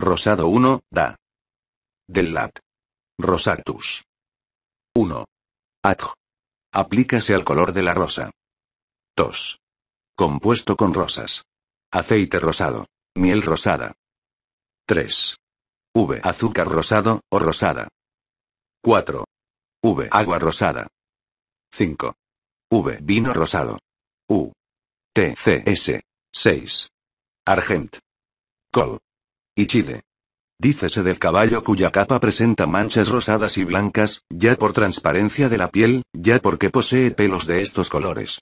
Rosado 1, da. Del lat. Rosactus. 1. Adj. Aplícase al color de la rosa. 2. Compuesto con rosas. Aceite rosado. Miel rosada. 3. V. Azúcar rosado, o rosada. 4. V. Agua rosada. 5. V. Vino rosado. U. TCS. 6. Argent. Col y Chile. Dícese del caballo cuya capa presenta manchas rosadas y blancas, ya por transparencia de la piel, ya porque posee pelos de estos colores.